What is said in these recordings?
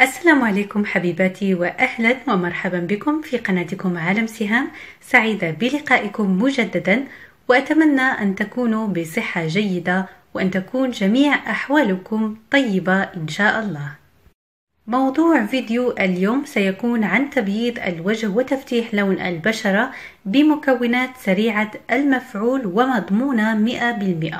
السلام عليكم حبيباتي واهلا ومرحبا بكم في قناتكم عالم سهام سعيده بلقائكم مجددا واتمنى ان تكونوا بصحه جيده وان تكون جميع احوالكم طيبه ان شاء الله موضوع فيديو اليوم سيكون عن تبييض الوجه وتفتيح لون البشره بمكونات سريعه المفعول ومضمونه 100%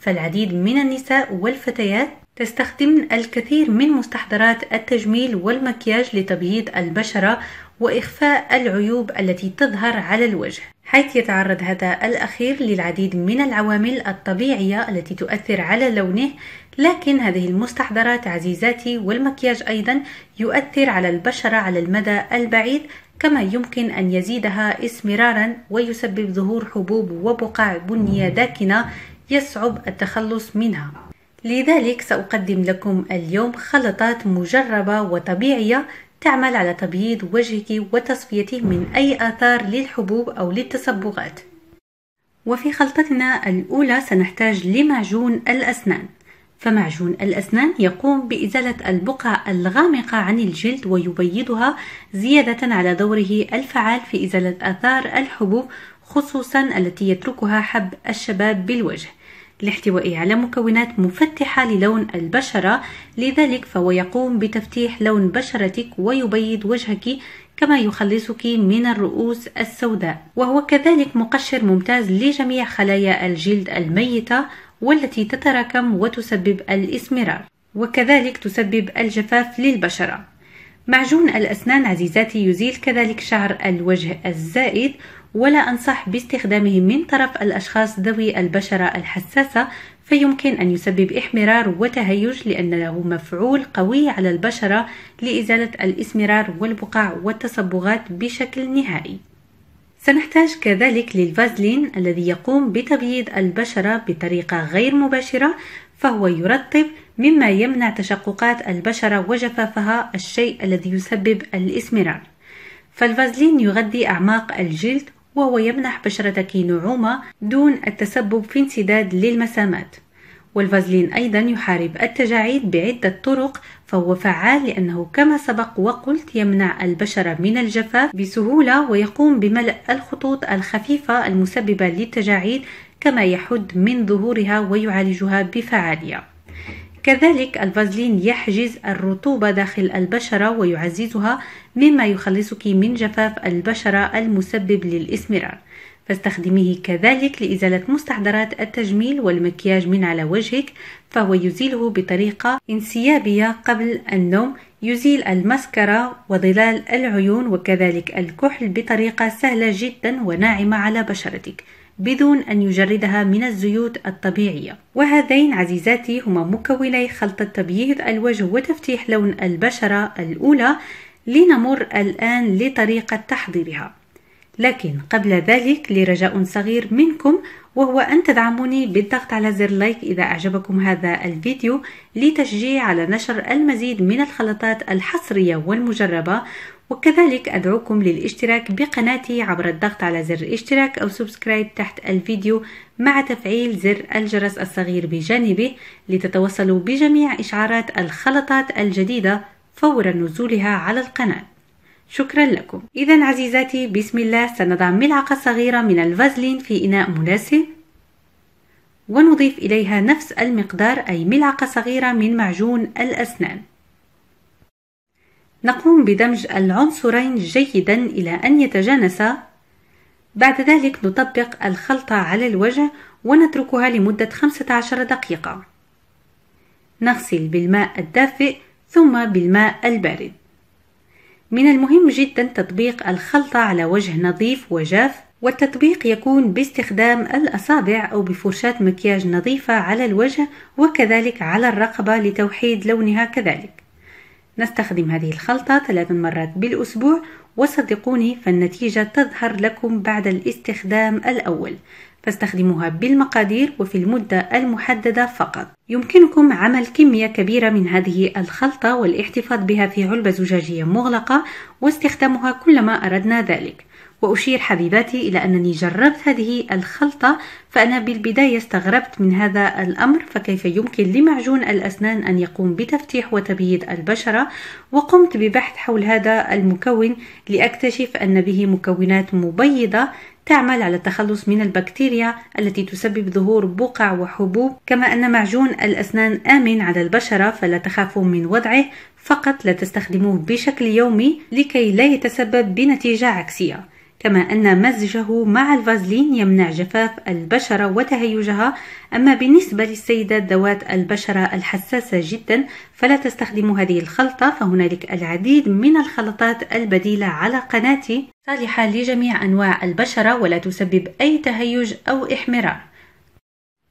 فالعديد من النساء والفتيات تستخدم الكثير من مستحضرات التجميل والمكياج لتبييض البشرة وإخفاء العيوب التي تظهر على الوجه حيث يتعرض هذا الأخير للعديد من العوامل الطبيعية التي تؤثر على لونه لكن هذه المستحضرات عزيزاتي والمكياج أيضا يؤثر على البشرة على المدى البعيد كما يمكن أن يزيدها اسمرارا ويسبب ظهور حبوب وبقع بنية داكنة يصعب التخلص منها لذلك سأقدم لكم اليوم خلطات مجربة وطبيعية تعمل على تبييض وجهك وتصفيته من أي آثار للحبوب أو للتصبغات وفي خلطتنا الأولى سنحتاج لمعجون الأسنان فمعجون الأسنان يقوم بإزالة البقع الغامقة عن الجلد ويبيضها زيادة على دوره الفعال في إزالة آثار الحبوب خصوصا التي يتركها حب الشباب بالوجه لاحتوائه على مكونات مفتحة للون البشرة لذلك فهو يقوم بتفتيح لون بشرتك ويبيض وجهك كما يخلصك من الرؤوس السوداء وهو كذلك مقشر ممتاز لجميع خلايا الجلد الميتة والتي تتراكم وتسبب الإسمرار وكذلك تسبب الجفاف للبشرة معجون الأسنان عزيزاتي يزيل كذلك شعر الوجه الزائد ولا أنصح باستخدامه من طرف الأشخاص ذوي البشرة الحساسة فيمكن أن يسبب إحمرار وتهيج لأن له مفعول قوي على البشرة لإزالة الإسمرار والبقع والتصبغات بشكل نهائي سنحتاج كذلك للفازلين الذي يقوم بتبييض البشرة بطريقة غير مباشرة فهو يرطب مما يمنع تشققات البشرة وجفافها الشيء الذي يسبب الإسمرار فالفازلين يغذي أعماق الجلد وهو يمنح بشرتك نعومة دون التسبب في انسداد للمسامات والفازلين أيضا يحارب التجاعيد بعدة طرق فهو فعال لأنه كما سبق وقلت يمنع البشرة من الجفاف بسهولة ويقوم بملء الخطوط الخفيفة المسببة للتجاعيد كما يحد من ظهورها ويعالجها بفعالية كذلك الفازلين يحجز الرطوبة داخل البشرة ويعززها مما يخلصك من جفاف البشرة المسبب للإسمرار فاستخدميه كذلك لإزالة مستحضرات التجميل والمكياج من على وجهك فهو يزيله بطريقة انسيابية قبل النوم يزيل المسكرة وظلال العيون وكذلك الكحل بطريقة سهلة جدا وناعمة على بشرتك بدون أن يجردها من الزيوت الطبيعية وهذين عزيزاتي هما مكوني خلطة تبييض الوجه وتفتيح لون البشرة الأولى لنمر الآن لطريقة تحضيرها لكن قبل ذلك لي رجاء صغير منكم وهو أن تدعموني بالضغط على زر لايك إذا أعجبكم هذا الفيديو لتشجيع على نشر المزيد من الخلطات الحصرية والمجربة وكذلك أدعوكم للاشتراك بقناتي عبر الضغط على زر الاشتراك أو سبسكرايب تحت الفيديو مع تفعيل زر الجرس الصغير بجانبه لتتوصلوا بجميع إشعارات الخلطات الجديدة فور نزولها على القناة شكرا لكم إذا عزيزاتي بسم الله سنضع ملعقة صغيرة من الفازلين في إناء مناسب ونضيف إليها نفس المقدار أي ملعقة صغيرة من معجون الأسنان نقوم بدمج العنصرين جيدا إلى أن يتجانسا بعد ذلك نطبق الخلطة على الوجه ونتركها لمدة 15 دقيقة نغسل بالماء الدافئ ثم بالماء البارد من المهم جدا تطبيق الخلطة على وجه نظيف وجاف والتطبيق يكون باستخدام الأصابع أو بفرشاة مكياج نظيفة على الوجه وكذلك على الرقبة لتوحيد لونها كذلك نستخدم هذه الخلطة ثلاث مرات بالأسبوع وصدقوني فالنتيجة تظهر لكم بعد الاستخدام الأول فاستخدموها بالمقادير وفي المدة المحددة فقط يمكنكم عمل كمية كبيرة من هذه الخلطة والاحتفاظ بها في علبة زجاجية مغلقة واستخدامها كلما أردنا ذلك وأشير حبيباتي إلى أنني جربت هذه الخلطة فأنا بالبداية استغربت من هذا الأمر فكيف يمكن لمعجون الأسنان أن يقوم بتفتيح وتبييض البشرة وقمت ببحث حول هذا المكون لأكتشف أن به مكونات مبيضة تعمل على التخلص من البكتيريا التي تسبب ظهور بقع وحبوب كما أن معجون الأسنان آمن على البشرة فلا تخافوا من وضعه فقط لا تستخدموه بشكل يومي لكي لا يتسبب بنتيجة عكسية كما أن مزجه مع الفازلين يمنع جفاف البشرة وتهيجها أما بالنسبة للسيدات ذوات البشرة الحساسة جدا فلا تستخدم هذه الخلطة فهنالك العديد من الخلطات البديلة على قناتي صالحة لجميع أنواع البشرة ولا تسبب أي تهيج أو إحمرار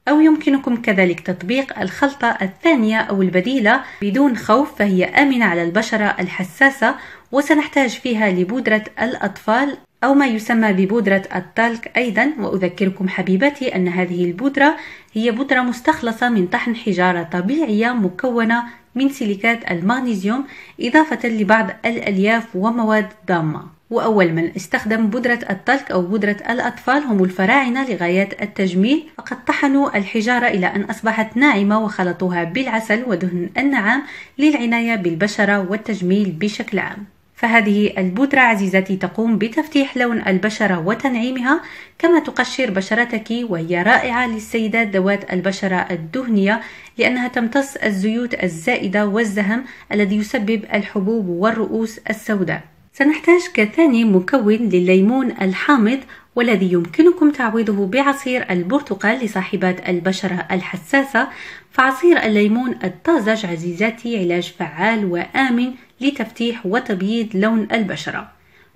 أو يمكنكم كذلك تطبيق الخلطة الثانية أو البديلة بدون خوف فهي آمنة على البشرة الحساسة وسنحتاج فيها لبودرة الأطفال أو ما يسمى ببودرة التالك أيضا وأذكركم حبيبتي أن هذه البودرة هي بودرة مستخلصة من طحن حجارة طبيعية مكونة من سيليكات المغنيسيوم إضافة لبعض الألياف ومواد ضامة وأول من استخدم بودرة التلك أو بودرة الأطفال هم الفراعنة لغايات التجميل فقد طحنوا الحجارة إلى أن أصبحت ناعمة وخلطوها بالعسل ودهن النعام للعناية بالبشرة والتجميل بشكل عام فهذه البودرة عزيزتي تقوم بتفتيح لون البشرة وتنعيمها كما تقشر بشرتك وهي رائعة للسيدات ذوات البشرة الدهنية لأنها تمتص الزيوت الزائدة والزهم الذي يسبب الحبوب والرؤوس السوداء سنحتاج كثاني مكون لليمون الحامض والذي يمكنكم تعويضه بعصير البرتقال لصاحبات البشرة الحساسة فعصير الليمون الطازج عزيزاتي علاج فعال وآمن لتفتيح وتبييض لون البشرة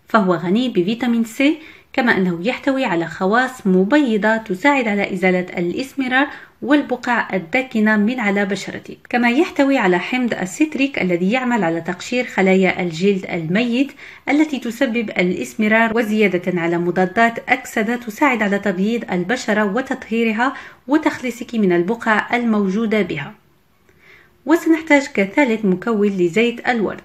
فهو غني بفيتامين سي كما أنه يحتوي على خواص مبيضة تساعد على إزالة الإسمرار والبقع الداكنة من على بشرتك كما يحتوي على حمض الستريك الذي يعمل على تقشير خلايا الجلد الميت التي تسبب الإسمرار وزيادة على مضادات أكسدة تساعد على تبييض البشرة وتطهيرها وتخلصك من البقع الموجودة بها وسنحتاج كثالث مكون لزيت الورد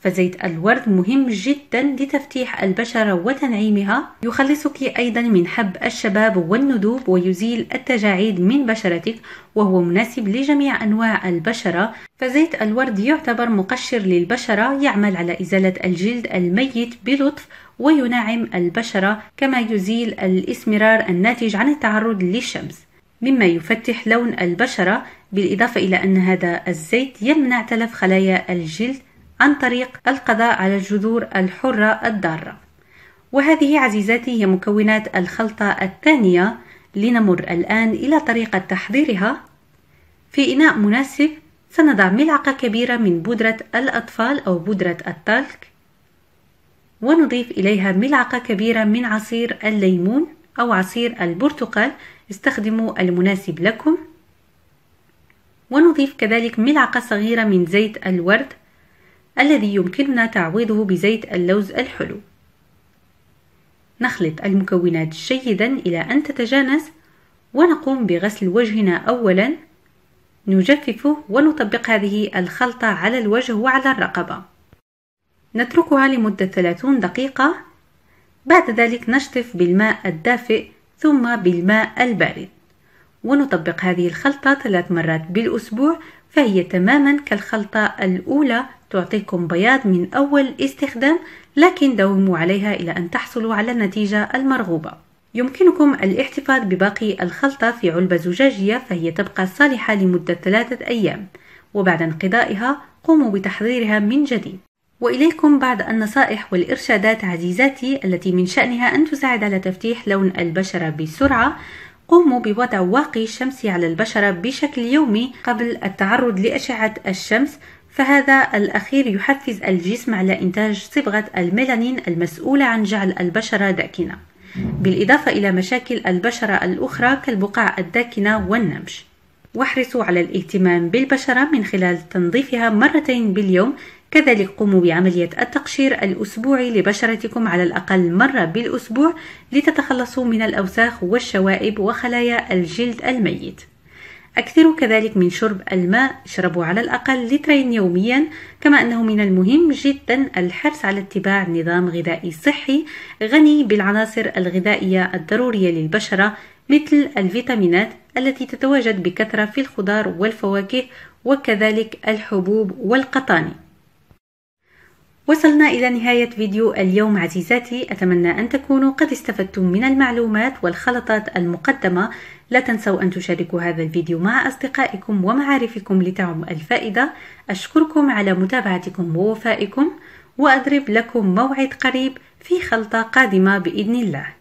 فزيت الورد مهم جدا لتفتيح البشرة وتنعيمها يخلصك أيضا من حب الشباب والندوب ويزيل التجاعيد من بشرتك وهو مناسب لجميع أنواع البشرة فزيت الورد يعتبر مقشر للبشرة يعمل على إزالة الجلد الميت بلطف وينعم البشرة كما يزيل الإسمرار الناتج عن التعرض للشمس مما يفتح لون البشرة بالإضافة إلى أن هذا الزيت يمنع تلف خلايا الجلد عن طريق القضاء على الجذور الحرة الضارة وهذه عزيزاتي هي مكونات الخلطة الثانية لنمر الآن إلى طريقة تحضيرها في إناء مناسب سنضع ملعقة كبيرة من بودرة الأطفال أو بودرة التالك ونضيف إليها ملعقة كبيرة من عصير الليمون أو عصير البرتقال استخدموا المناسب لكم ونضيف كذلك ملعقة صغيرة من زيت الورد الذي يمكننا تعويضه بزيت اللوز الحلو نخلط المكونات جيدا إلى أن تتجانس ونقوم بغسل وجهنا أولا نجففه ونطبق هذه الخلطة على الوجه وعلى الرقبة نتركها لمدة 30 دقيقة بعد ذلك نشطف بالماء الدافئ ثم بالماء البارد ونطبق هذه الخلطة ثلاث مرات بالأسبوع فهي تماما كالخلطة الأولى تعطيكم بياض من أول استخدام لكن داوموا عليها إلى أن تحصلوا على النتيجة المرغوبة يمكنكم الاحتفاظ بباقي الخلطة في علبة زجاجية فهي تبقى صالحة لمدة ثلاثة أيام وبعد انقضائها قوموا بتحضيرها من جديد وإليكم بعض النصائح والإرشادات عزيزاتي التي من شأنها أن تساعد على تفتيح لون البشرة بسرعة قوموا بوضع واقي شمسي على البشرة بشكل يومي قبل التعرض لأشعة الشمس فهذا الأخير يحفز الجسم على إنتاج صبغة الميلانين المسؤولة عن جعل البشرة داكنة بالإضافة إلى مشاكل البشرة الأخرى كالبقع الداكنة والنمش واحرصوا على الاهتمام بالبشرة من خلال تنظيفها مرتين باليوم كذلك قوموا بعملية التقشير الأسبوعي لبشرتكم على الأقل مرة بالأسبوع لتتخلصوا من الأوساخ والشوائب وخلايا الجلد الميت أكثروا كذلك من شرب الماء اشربوا على الأقل لترين يوميا كما أنه من المهم جدا الحرص على اتباع نظام غذائي صحي غني بالعناصر الغذائية الضرورية للبشرة مثل الفيتامينات التي تتواجد بكثرة في الخضار والفواكه وكذلك الحبوب والقطاني وصلنا إلى نهاية فيديو اليوم عزيزاتي أتمنى أن تكونوا قد استفدتم من المعلومات والخلطات المقدمة لا تنسوا أن تشاركوا هذا الفيديو مع أصدقائكم ومعارفكم لتعم الفائدة أشكركم على متابعتكم ووفائكم وأضرب لكم موعد قريب في خلطة قادمة بإذن الله